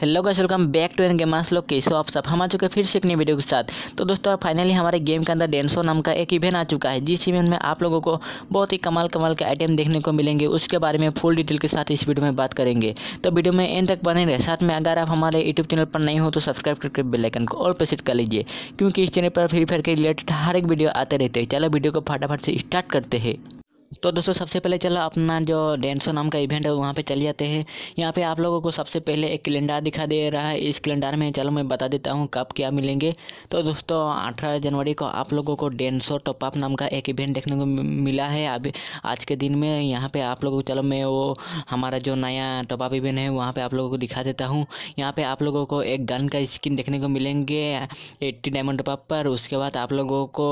hello guys welcome back to N gamers लोग कैसे हो आप सब हम आ चुके फिर से एक नई वीडियो के साथ तो दोस्तों फाइनली हमारे गेम के अंदर डेंसो नाम का एक इवेंट आ चुका है जिस इवेंट में आप लोगों को बहुत ही कमाल कमाल के आइटम देखने को मिलेंगे उसके बारे में फुल डिटेल के साथ इस वीडियो में बात करेंगे तो वीडियो में एंड तक बने रहे साथ में अगर आप हमारे यूट्यूब चैनल पर नहीं हो तो सब्सक्राइब करके बेलाइकन को और प्रेसिट कर लीजिए क्योंकि इस चैनल पर फ्री फायर के रिलेटेड हर एक वीडियो आते रहते हैं चलो वीडियो को फटाफट से स्टार्ट करते हैं तो दोस्तों सबसे पहले चलो अपना जो डेंसो नाम का इवेंट है वहाँ पे चले जाते हैं यहाँ पे आप लोगों को सबसे पहले एक कैलेंडर दिखा दे रहा है इस कैलेंडर में चलो मैं बता देता हूँ कब क्या मिलेंगे तो दोस्तों अठारह जनवरी को आप लोगों को डेंसो टॉपअप नाम का एक इवेंट देखने को मिला है अभी आज के दिन में यहाँ पर आप लोगों को चलो मैं वो हमारा जो नया टॉपअप इवेंट है वहाँ पर आप लोगों को दिखा देता हूँ यहाँ पर आप लोगों को एक गन का स्किन देखने को मिलेंगे एट्टी डायमंड टॉपअप पर उसके बाद आप लोगों को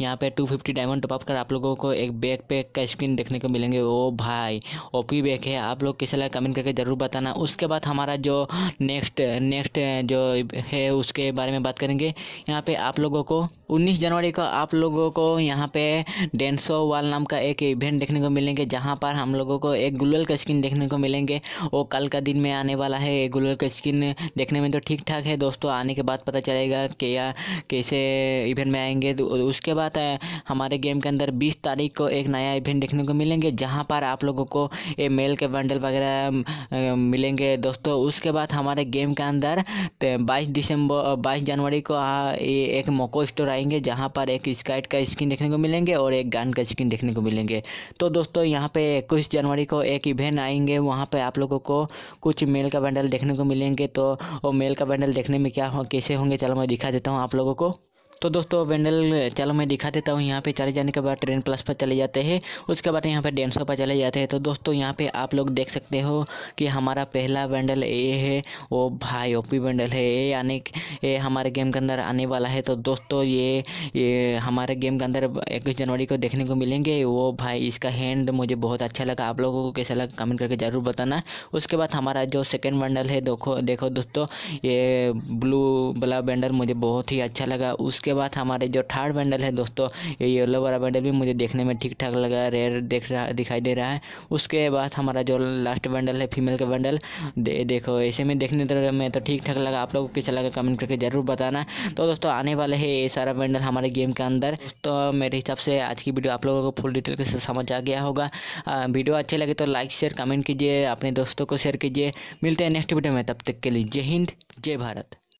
यहाँ पर टू फिफ्टी डायमंड टॉपअप कर आप लोगों को एक बैग पैक का का स्क्रीन देखने को मिलेंगे ओ भाई ओ पी बैक है आप लोग किसी लगा कमेंट करके ज़रूर बताना उसके बाद हमारा जो नेक्स्ट नेक्स्ट जो है उसके बारे में बात करेंगे यहाँ पे आप लोगों को 19 जनवरी को आप लोगों को यहाँ पे डेंसो वाल नाम का एक इवेंट देखने को मिलेंगे जहाँ पर हम लोगों को एक ग्लूल का स्क्रीन देखने को मिलेंगे वो कल का दिन में आने वाला है ग्लूल का स्क्रीन देखने में तो ठीक ठाक है दोस्तों आने के बाद पता चलेगा कि या कैसे इवेंट में आएंगे तो उसके बाद हमारे गेम के अंदर बीस तारीख को एक नया इवेंट ऑप्शन देखने को मिलेंगे जहाँ पर आप लोगों को ये मेल के बंडल वगैरह मिलेंगे दोस्तों उसके बाद हमारे गेम के अंदर बाईस दिसंबर बाईस जनवरी को ये एक मोको स्टोर आएंगे जहाँ पर एक स्काइट का स्किन देखने को मिलेंगे और एक गान का स्किन देखने को मिलेंगे तो दोस्तों यहाँ पे इक्कीस जनवरी को एक इवेंट आएंगे वहाँ पे आप लोगों को कुछ मेल का बंडल देखने को मिलेंगे तो वो मेल का बंडल देखने में क्या हो कैसे होंगे चलो मैं दिखा देता हूँ आप लोगों को तो दोस्तों वेंडल चलो मैं दिखा देता हूँ यहाँ पे चले जाने के बाद ट्रेन प्लस पर चले जाते हैं उसके बाद यहाँ पे डेंसो पर चले जाते हैं तो दोस्तों यहाँ पे आप लोग देख सकते हो कि हमारा पहला वेंडल ए है वो भाई ओपी वेंडल है ए आने ये हमारे गेम के अंदर आने वाला है तो दोस्तों ये ये हमारे गेम के अंदर इक्कीस जनवरी को देखने को मिलेंगे वो भाई इसका हैंड मुझे बहुत अच्छा लगा आप लोगों को कैसा लगा कमेंट करके ज़रूर बताना उसके बाद हमारा जो सेकेंड वेंडल है देखो देखो दोस्तों ये ब्लू वाला वेंडल मुझे बहुत ही अच्छा लगा उसके उसके बाद हमारे जो थर्ड बंडल है दोस्तों ये येलो वाला बंडल भी मुझे देखने में ठीक ठाक लगा रेयर देख रहा दिखाई दे रहा है उसके बाद हमारा जो लास्ट बंडल है फीमेल का बंडल दे, देखो ऐसे में देखने तो मैं तो ठीक ठाक लगा आप लोगों को कैसा लगा कमेंट करके ज़रूर बताना तो दोस्तों आने वाले है ये सारा बंडल हमारे गेम के अंदर तो मेरे हिसाब से आज की वीडियो आप लोगों को फुल डिटेल से समझ आ गया होगा वीडियो अच्छे लगे तो लाइक शेयर कमेंट कीजिए अपने दोस्तों को शेयर कीजिए मिलते हैं नेक्स्ट वीडियो में तब तक के लिए जय हिंद जय भारत